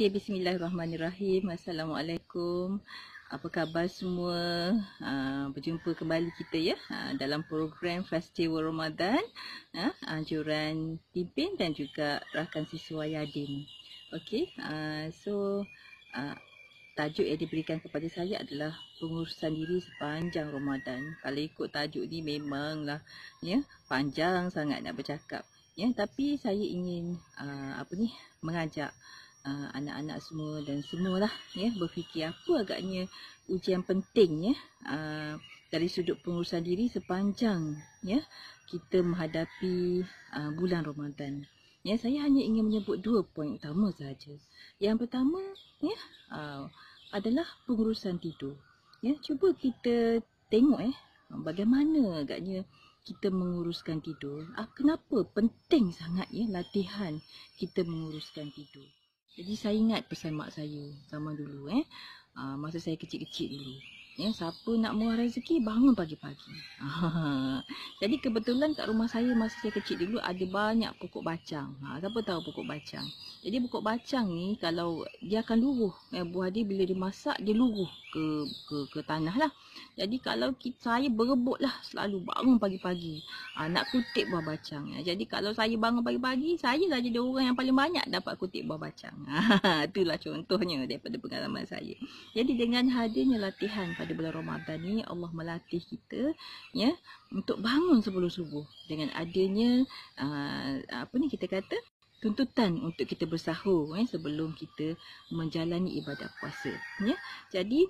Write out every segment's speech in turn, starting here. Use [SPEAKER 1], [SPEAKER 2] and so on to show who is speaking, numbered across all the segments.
[SPEAKER 1] Okey, bismillahirrahmanirrahim. Assalamualaikum. Apa khabar semua? Uh, berjumpa kembali kita ya uh, dalam program Festival Ramadan. Uh, anjuran Timpin dan juga rakan siswa Yadin. Okey, uh, so uh, tajuk yang diberikan kepada saya adalah pengurusan diri sepanjang Ramadan. Kalau ikut tajuk ni memanglah ya, panjang sangat nak bercakap. Ya, tapi saya ingin uh, apa ni mengajak Uh, anak-anak uh, semua dan semua lah, ya yeah, berfikir apa agaknya ujian penting ya yeah, uh, dari sudut pengurusan diri sepanjang ya yeah, kita menghadapi uh, bulan Ramadan. Ya yeah, saya hanya ingin menyebut dua poin utama saja. Yang pertama ya yeah, uh, adalah pengurusan tidur. Ya yeah, cuba kita tengok eh bagaimana agaknya kita menguruskan tidur. Ah, kenapa penting sangat ya latihan kita menguruskan tidur. Jadi saya ingat pesan mak saya zaman dulu eh. Uh, masa saya kecil-kecil dulu. Ya, siapa nak murah rezeki bangun pagi-pagi. Jadi kebetulan kat rumah saya masa saya kecil dulu ada banyak pokok bacang. Ha, siapa tahu pokok bacang. Jadi pokok bacang ni kalau dia akan luruh. Eh, buah dia bila dimasak dia luruh ke ke, ke tanah lah. Jadi kalau kita, saya berebut lah selalu bangun pagi-pagi. Ha, nak kutip buah bacang. Ya. Jadi kalau saya bangun pagi-pagi saya lah jadi orang yang paling banyak dapat kutip buah bacang. Ha, itulah contohnya daripada pengalaman saya. Jadi dengan hadirnya latihan pada di bulan Ramadan ni Allah melatih kita ya untuk bangun sebelum subuh dengan adanya uh, apa ni kita kata tuntutan untuk kita bersahur ya sebelum kita menjalani ibadat puasa ya jadi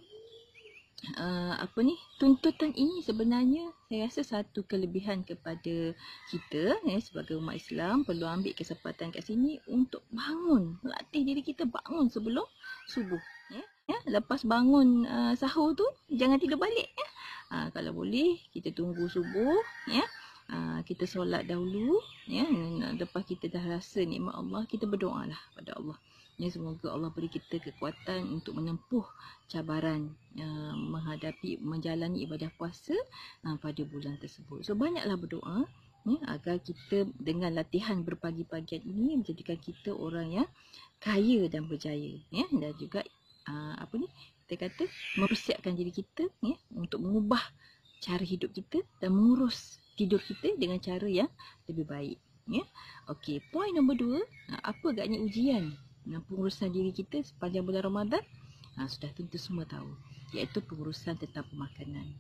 [SPEAKER 1] uh, apa ni tuntutan ini sebenarnya saya rasa satu kelebihan kepada kita ya sebagai umat Islam perlu ambil kesempatan kat sini untuk bangun melatih diri kita bangun sebelum subuh ya yeah ya lepas bangun uh, sahur tu jangan tidur balik ya uh, kalau boleh kita tunggu subuh ya Uh, kita solat dahulu ya lepas kita dah rasa nikmat Allah kita berdoalah pada Allah ya semoga Allah beri kita kekuatan untuk menempuh cabaran uh, menghadapi menjalani ibadah puasa uh, pada bulan tersebut so banyaklah berdoa ya agar kita dengan latihan berpagi pagi ini menjadikan kita orang yang kaya dan berjaya ya dan juga uh, apa ni kita kata mempersiapkan diri kita ya untuk mengubah cara hidup kita dan mengurus tidur kita dengan cara yang lebih baik ya okey poin nombor dua ah, apa agaknya ujian dengan pengurusan diri kita sepanjang bulan Ramadan ha, sudah tentu semua tahu iaitu pengurusan tentang pemakanan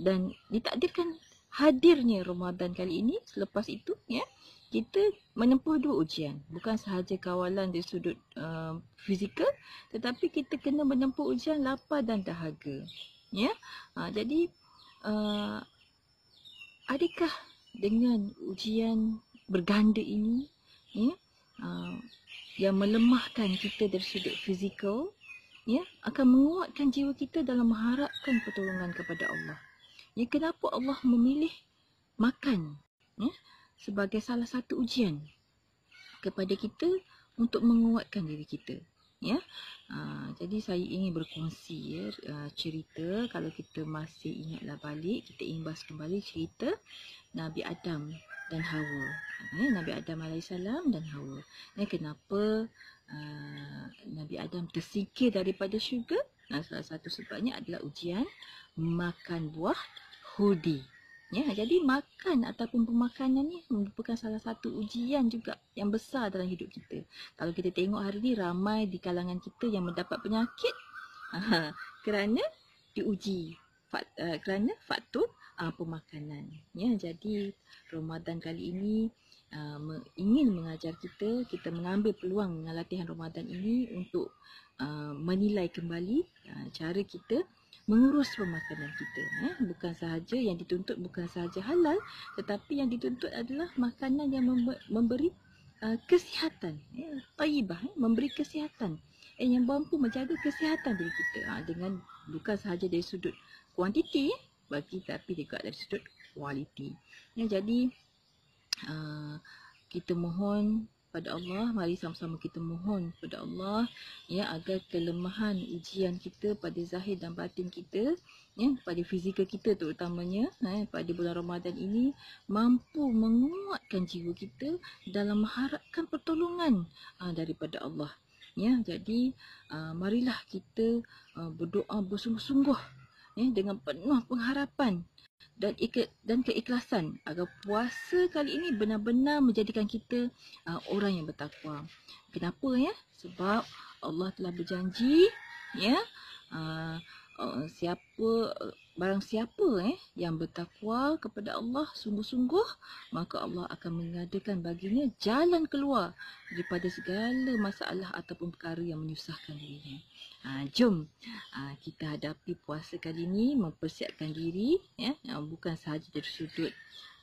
[SPEAKER 1] dan ditakdirkan hadirnya Ramadan kali ini selepas itu ya kita menempuh dua ujian bukan sahaja kawalan dari sudut uh, fizikal tetapi kita kena menempuh ujian lapar dan dahaga ya ha, jadi uh, adakah dengan ujian berganda ini ya uh, yang melemahkan kita dari sudut fizikal ya akan menguatkan jiwa kita dalam mengharapkan pertolongan kepada Allah Ya, kenapa Allah memilih makan ya, sebagai salah satu ujian kepada kita untuk menguatkan diri kita. Ya, ha, jadi saya ingin berkongsi ya, ah, cerita kalau kita masih ingatlah balik kita imbas kembali cerita Nabi Adam dan Hawa. Ya, Nabi Adam alaihissalam dan Hawa. Ya, kenapa uh, Nabi Adam tersikir daripada syurga? Nah, salah satu sebabnya adalah ujian makan buah Hudi. Ya, jadi makan ataupun pemakanan ni merupakan salah satu ujian juga yang besar dalam hidup kita. Kalau kita tengok hari ni ramai di kalangan kita yang mendapat penyakit aa, kerana diuji fat, aa, eh, kerana faktor aa, ah, pemakanan. Ya, jadi Ramadan kali ini aa, ah, ingin mengajar kita kita mengambil peluang dengan latihan Ramadan ini untuk aa, ah, menilai kembali aa, cara kita mengurus pemakanan kita. Eh? Bukan sahaja yang dituntut, bukan sahaja halal, tetapi yang dituntut adalah makanan yang memberi uh, kesihatan. Eh? Taibah, eh? memberi kesihatan. Eh, yang mampu menjaga kesihatan diri kita. Ha, dengan bukan sahaja dari sudut kuantiti, eh? bagi tapi juga dari sudut kualiti. Ya, jadi, uh, kita mohon kepada Allah mari sama-sama kita mohon kepada Allah ya agar kelemahan ujian kita pada zahir dan batin kita ya pada fizikal kita terutamanya eh, pada bulan Ramadan ini mampu menguatkan jiwa kita dalam mengharapkan pertolongan uh, daripada Allah ya jadi uh, marilah kita uh, berdoa bersungguh-sungguh ya, dengan penuh pengharapan dan dan keikhlasan agar puasa kali ini benar-benar menjadikan kita uh, orang yang bertakwa. Kenapa ya? Sebab Allah telah berjanji ya uh, uh, siapa Barang siapa eh, yang bertakwa kepada Allah sungguh-sungguh, maka Allah akan mengadakan baginya jalan keluar daripada segala masalah ataupun perkara yang menyusahkan dirinya. Ha, jom ha, kita hadapi puasa kali ini, mempersiapkan diri. Ya, yang ha, bukan sahaja dari sudut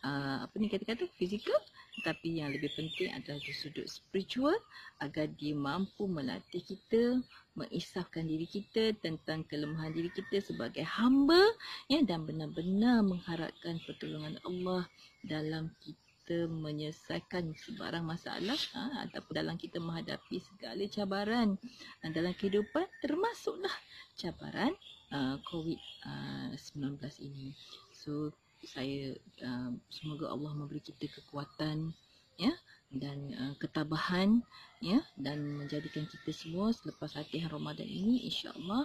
[SPEAKER 1] Ah, apa ni kata-kata fizikal tapi yang lebih penting adalah di sudut spiritual agar dia mampu melatih kita mengisahkan diri kita tentang kelemahan diri kita sebagai hamba ya dan benar-benar mengharapkan pertolongan Allah dalam kita menyelesaikan sebarang masalah ha, ataupun dalam kita menghadapi segala cabaran dalam kehidupan termasuklah cabaran uh, COVID-19 uh, ini. So, saya uh, semoga Allah memberi kita kekuatan ya dan uh, ketabahan ya dan menjadikan kita semua selepas akhir Ramadan ini insya-Allah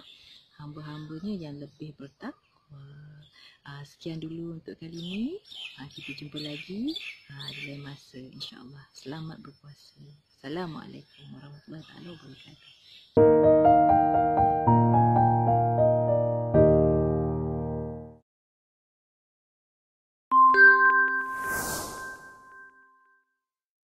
[SPEAKER 1] hamba-hambanya yang lebih bertakwa. Uh, sekian dulu untuk kali ini. Uh, kita jumpa lagi uh, di lain masa insya-Allah. Selamat berpuasa. Assalamualaikum warahmatullahi wabarakatuh.